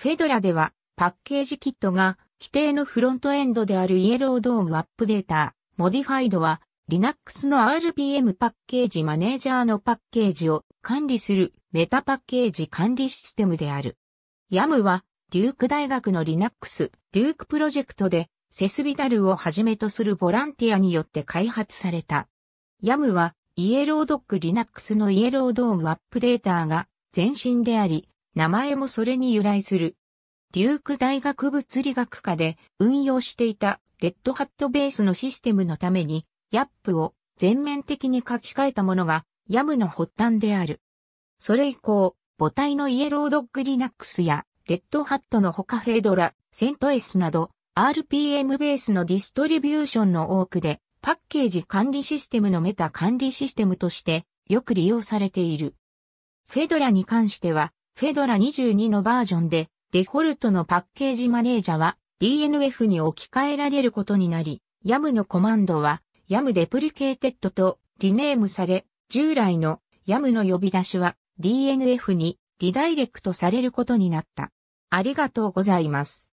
フェドラでは、パッケージキットが、規定のフロントエンドであるイエロードームアップデータ、モディファイドは、Linux の RPM パッケージマネージャーのパッケージを管理するメタパッケージ管理システムである。YAM は、デューク大学の Linux、デュークプロジェクトで、セスビダルをはじめとするボランティアによって開発された。YAM は、イエロードック Linux のイエロードームアップデータが前身であり、名前もそれに由来する。デューク大学物理学科で運用していたレッドハットベースのシステムのために、ヤップを全面的に書き換えたものが、ヤムの発端である。それ以降、母体のイエロードッグリナックスや、レッドハットのほかフェドラ、セントエスなど、RPM ベースのディストリビューションの多くで、パッケージ管理システムのメタ管理システムとして、よく利用されている。フェドラに関しては、フェドラ22のバージョンで、デフォルトのパッケージマネージャは DNF に置き換えられることになり、YAM のコマンドは YAM デプリ c a テッドとリネームされ、従来の YAM の呼び出しは DNF にリダイレクトされることになった。ありがとうございます。